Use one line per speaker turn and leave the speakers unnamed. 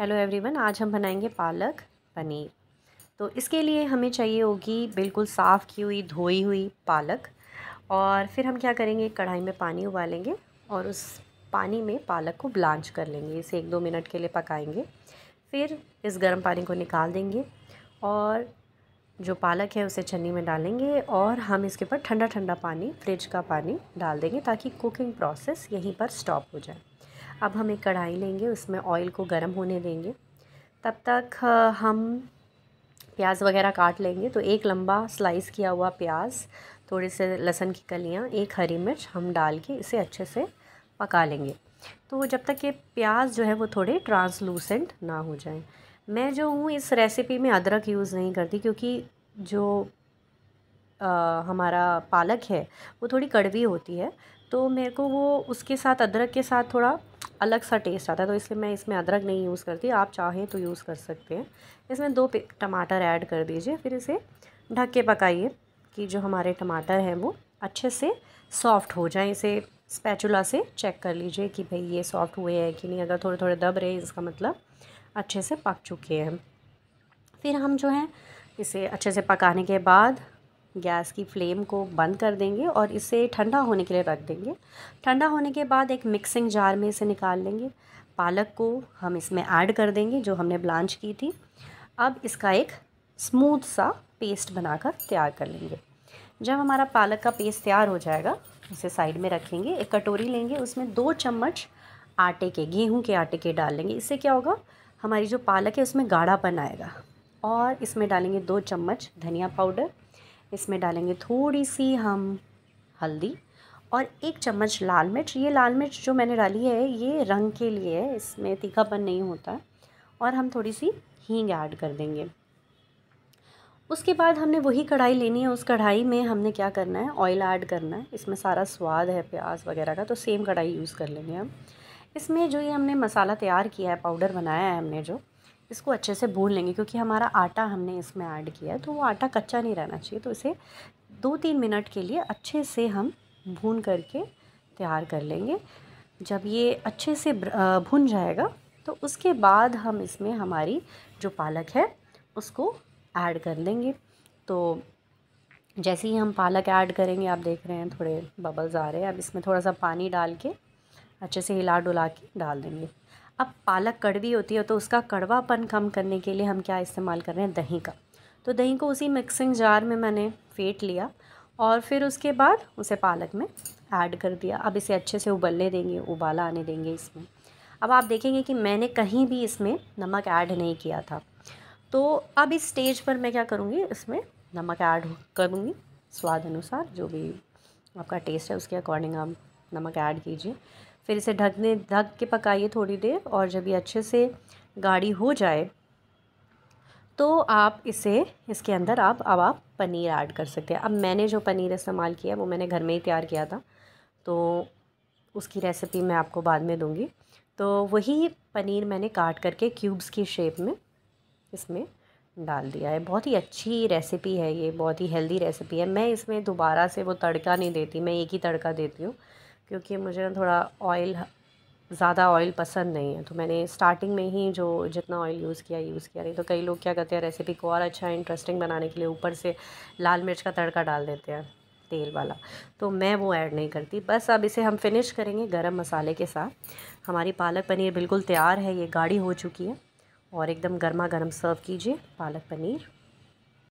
hello everyone आज हम बनाएंगे पालक पनीर तो इसके लिए हमें चाहिए होगी बिल्कुल साफ़ की हुई धोई हुई पालक और फिर हम क्या करेंगे कढ़ाई में पानी उबालेंगे और उस पानी में पालक को ब्लांच कर लेंगे इसे एक दो मिनट के लिए पकाएंगे फिर इस गर्म पानी को निकाल देंगे और जो पालक है उसे छन्नी में डालेंगे और हम इसके ऊपर ठंडा ठंडा पानी फ्रिज का पानी डाल देंगे ताकि कुकिंग प्रोसेस यहीं पर स्टॉप हो जाए अब हम एक कढ़ाई लेंगे उसमें ऑयल को गर्म होने देंगे तब तक हम प्याज वगैरह काट लेंगे तो एक लंबा स्लाइस किया हुआ प्याज थोड़े से लहसुन की कलियाँ एक हरी मिर्च हम डाल के इसे अच्छे से पका लेंगे तो जब तक ये प्याज जो है वो थोड़े ट्रांसलूसेंट ना हो जाए मैं जो हूँ इस रेसिपी में अदरक यूज़ नहीं करती क्योंकि जो आ, हमारा पालक है वो थोड़ी कड़वी होती है तो मेरे को वो उसके साथ अदरक के साथ थोड़ा अलग सा टेस्ट आता है तो इसलिए मैं इसमें अदरक नहीं यूज़ करती आप चाहें तो यूज़ कर सकते हैं इसमें दो टमाटर ऐड कर दीजिए फिर इसे ढक के पकाइए कि जो हमारे टमाटर हैं वो अच्छे से सॉफ्ट हो जाए इसे स्पैचुला से चेक कर लीजिए कि भाई ये सॉफ्ट हुए हैं कि नहीं अगर थोड़े थोड़े दब रहे इसका मतलब अच्छे से पक चुके हैं फिर हम जो है इसे अच्छे से पकाने के बाद गैस की फ्लेम को बंद कर देंगे और इसे ठंडा होने के लिए रख देंगे ठंडा होने के बाद एक मिक्सिंग जार में इसे निकाल लेंगे पालक को हम इसमें ऐड कर देंगे जो हमने ब्लांच की थी अब इसका एक स्मूथ सा पेस्ट बनाकर तैयार कर लेंगे जब हमारा पालक का पेस्ट तैयार हो जाएगा उसे साइड में रखेंगे एक कटोरी लेंगे उसमें दो चम्मच आटे के गेहूं के आटे के डाल लेंगे इससे क्या होगा हमारी जो पालक है उसमें गाढ़ापन आएगा और इसमें डालेंगे दो चम्मच धनिया पाउडर इसमें डालेंगे थोड़ी सी हम हल्दी और एक चम्मच लाल मिर्च ये लाल मिर्च जो मैंने डाली है ये रंग के लिए है इसमें तीखापन नहीं होता और हम थोड़ी सी हींग ऐड कर देंगे उसके बाद हमने वही कढ़ाई लेनी है उस कढ़ाई में हमने क्या करना है ऑयल ऐड करना है इसमें सारा स्वाद है प्याज वगैरह का तो सेम कढ़ाई यूज़ कर लेंगे हम इसमें जो ये हमने मसाला तैयार किया है पाउडर बनाया है हमने जो इसको अच्छे से भून लेंगे क्योंकि हमारा आटा हमने इसमें ऐड किया है तो वो आटा कच्चा नहीं रहना चाहिए तो इसे दो तीन मिनट के लिए अच्छे से हम भून करके तैयार कर लेंगे जब ये अच्छे से भुन जाएगा तो उसके बाद हम इसमें हमारी जो पालक है उसको ऐड कर लेंगे तो जैसे ही हम पालक ऐड करेंगे आप देख रहे हैं थोड़े बबल्स आ रहे हैं अब इसमें थोड़ा सा पानी डाल के अच्छे से हिला डुला के डाल देंगे अब पालक कड़वी होती है तो उसका कड़वापन कम करने के लिए हम क्या इस्तेमाल कर रहे हैं दही का तो दही को उसी मिक्सिंग जार में मैंने फेंट लिया और फिर उसके बाद उसे पालक में ऐड कर दिया अब इसे अच्छे से उबलने देंगे उबाला आने देंगे इसमें अब आप देखेंगे कि मैंने कहीं भी इसमें नमक ऐड नहीं किया था तो अब इस स्टेज पर मैं क्या करूँगी इसमें नमक ऐड करूँगी स्वाद अनुसार जो भी आपका टेस्ट है उसके अकॉर्डिंग आप नमक ऐड कीजिए फिर इसे ढकने ढक के पकाइए थोड़ी देर और जब ये अच्छे से गाढ़ी हो जाए तो आप इसे इसके अंदर आप अब आप पनीर ऐड कर सकते हैं अब मैंने जो पनीर इस्तेमाल किया वो मैंने घर में ही तैयार किया था तो उसकी रेसिपी मैं आपको बाद में दूँगी तो वही पनीर मैंने काट करके क्यूब्स की शेप में इसमें डाल दिया है बहुत ही अच्छी रेसिपी है ये बहुत ही हेल्दी रेसिपी है मैं इसमें दोबारा से वो तड़का नहीं देती मैं एक ही तड़का देती हूँ क्योंकि मुझे ना थोड़ा ऑयल ज़्यादा ऑयल पसंद नहीं है तो मैंने स्टार्टिंग में ही जो जितना ऑयल यूज़ किया यूज़ किया नहीं तो कई लोग क्या करते हैं रेसिपी को और अच्छा इंटरेस्टिंग बनाने के लिए ऊपर से लाल मिर्च का तड़का डाल देते हैं तेल वाला तो मैं वो ऐड नहीं करती बस अब इसे हम फिनिश करेंगे गरम मसाले के साथ हमारी पालक पनीर बिल्कुल तैयार है ये गाढ़ी हो चुकी है और एकदम गर्मा गर्म सर्व कीजिए पालक पनीर